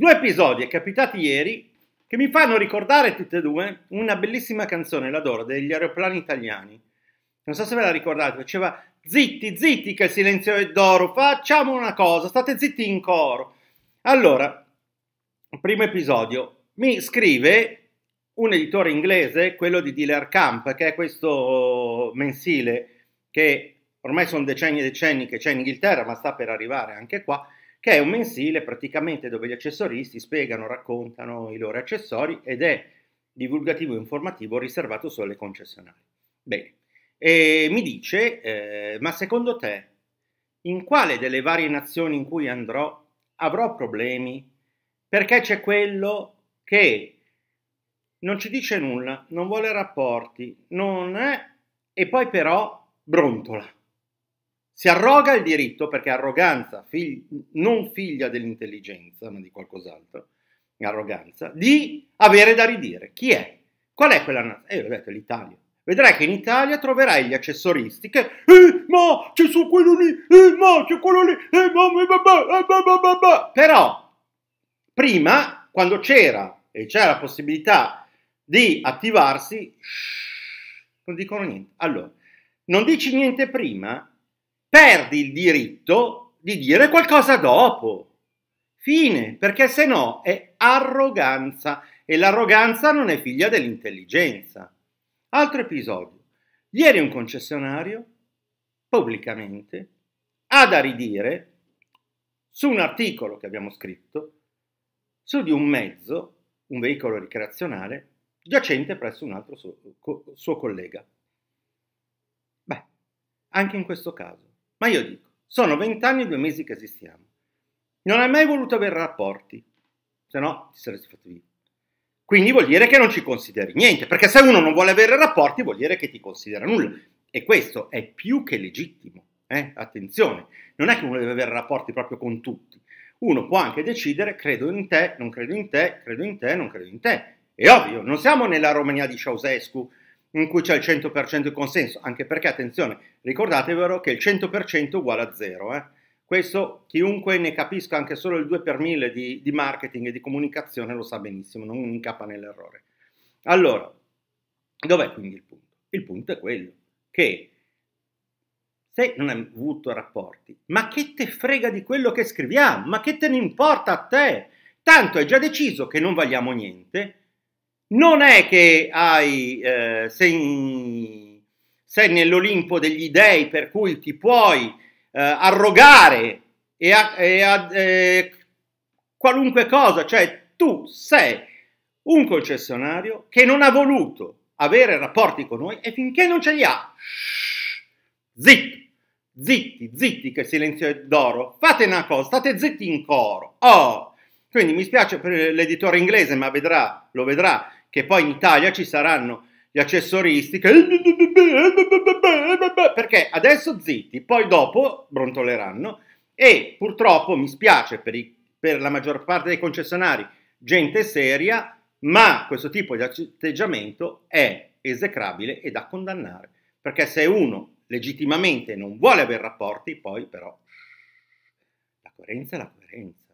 Due episodi è capitato ieri che mi fanno ricordare tutte e due una bellissima canzone, l'adoro, degli aeroplani italiani. Non so se ve la ricordate, faceva zitti, zitti che il silenzio è d'oro, facciamo una cosa, state zitti in coro. Allora, primo episodio, mi scrive un editore inglese, quello di Dealer Camp, che è questo mensile che ormai sono decenni e decenni che c'è in Inghilterra, ma sta per arrivare anche qua, che è un mensile praticamente dove gli accessoristi spiegano, raccontano i loro accessori ed è divulgativo e informativo riservato solo alle concessionarie. Bene, e mi dice, eh, ma secondo te, in quale delle varie nazioni in cui andrò avrò problemi? Perché c'è quello che non ci dice nulla, non vuole rapporti, non è, e poi però brontola. Si arroga il diritto, perché arroganza, fig- non figlia dell'intelligenza, ma di qualcos'altro, arroganza, di avere da ridire. Chi è? Qual è quella nazione? Eh, detto l'Italia. Vedrai che in Italia troverai gli accessoristi che eh, ma ci sono quello lì, eh, ma c'è quello lì, eh, ma, ma, ma, ma, ma, ma. Però, prima, quando c'era e c'era la possibilità di attivarsi, shh, non dicono niente. Allora, non dici niente prima perdi il diritto di dire qualcosa dopo. Fine, perché se no è arroganza e l'arroganza non è figlia dell'intelligenza. Altro episodio. Ieri un concessionario pubblicamente ha da ridire su un articolo che abbiamo scritto su di un mezzo, un veicolo ricreazionale, giacente presso un altro suo, suo collega. Beh, anche in questo caso ma io dico, sono vent'anni e due mesi che esistiamo. Non hai mai voluto avere rapporti, se no ti saresti fatto via. Quindi vuol dire che non ci consideri niente, perché se uno non vuole avere rapporti vuol dire che ti considera nulla. E questo è più che legittimo. Eh? Attenzione, non è che uno deve avere rapporti proprio con tutti. Uno può anche decidere credo in te, non credo in te, credo in te, non credo in te. È ovvio, non siamo nella Romania di Ceausescu in cui c'è il 100% di consenso, anche perché, attenzione, ricordatevelo che il 100% è uguale a zero. Eh? Questo chiunque ne capisca anche solo il 2 per 1000 di, di marketing e di comunicazione lo sa benissimo, non incappa nell'errore. Allora, dov'è quindi il punto? Il punto è quello che se non hai avuto rapporti, ma che te frega di quello che scriviamo? Ma che te ne importa a te? Tanto è già deciso che non valiamo niente non è che hai, eh, sei, sei, nell'Olimpo degli dei per cui ti puoi eh, arrogare e, a, e a, eh, qualunque cosa, cioè tu sei un concessionario che non ha voluto avere rapporti con noi e finché non ce li ha, shh, zitti, zitti, zitti che silenzio è d'oro, fate una cosa, state zitti in coro, oh, quindi mi spiace per l'editore inglese, ma vedrà, lo vedrà che poi in Italia ci saranno gli accessoristi che... perché adesso zitti, poi dopo brontoleranno e purtroppo mi spiace per, i, per la maggior parte dei concessionari, gente seria, ma questo tipo di atteggiamento è esecrabile e da condannare, perché se uno legittimamente non vuole avere rapporti, poi però la coerenza è la coerenza.